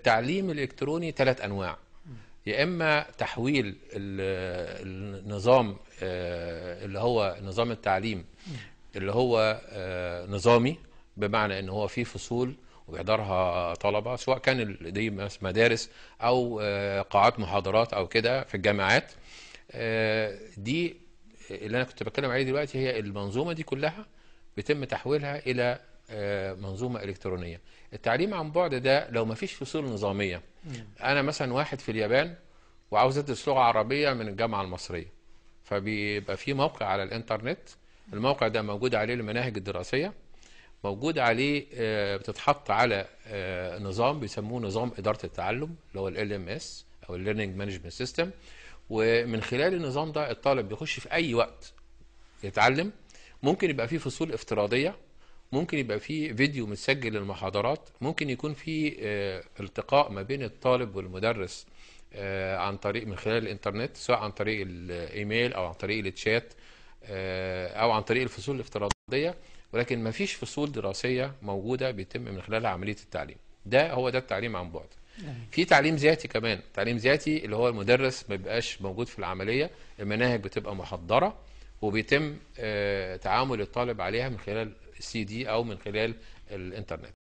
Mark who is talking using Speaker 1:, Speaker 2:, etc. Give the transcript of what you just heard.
Speaker 1: التعليم الالكتروني ثلاث انواع يا اما تحويل النظام آه، اللي هو نظام التعليم اللي هو آه، نظامي بمعنى ان هو فيه فصول وبيحضرها طلبه سواء كان دي مدارس او آه، قاعات محاضرات او كده في الجامعات دي اللي انا كنت بتكلم عليه دلوقتي هي المنظومه دي كلها بيتم تحويلها الى آه، منظومة إلكترونية التعليم عن بعد ده لو ما فيش فصول نظامية أنا مثلا واحد في اليابان وعاوز أدرس لغة عربية من الجامعة المصرية فبيبقى في موقع على الإنترنت الموقع ده موجود عليه المناهج الدراسية موجود عليه آه، بتتحط على آه، نظام بيسموه نظام إدارة التعلم اللي هو ال ام اس أو الـ Learning Management System ومن خلال النظام ده الطالب بيخش في أي وقت يتعلم ممكن يبقى فيه فصول افتراضية ممكن يبقى في فيديو متسجل للمحاضرات ممكن يكون في آه، التقاء ما بين الطالب والمدرس آه، عن طريق من خلال الانترنت سواء عن طريق الايميل او عن طريق الشات آه، او عن طريق الفصول الافتراضيه ولكن ما فيش فصول دراسيه موجوده بيتم من خلالها عمليه التعليم ده هو ده التعليم عن بعد نعم. في تعليم ذاتي كمان تعليم ذاتي اللي هو المدرس ما بيبقاش موجود في العمليه المناهج بتبقى محضره وبيتم آه، تعامل الطالب عليها من خلال السي دي او من خلال الانترنت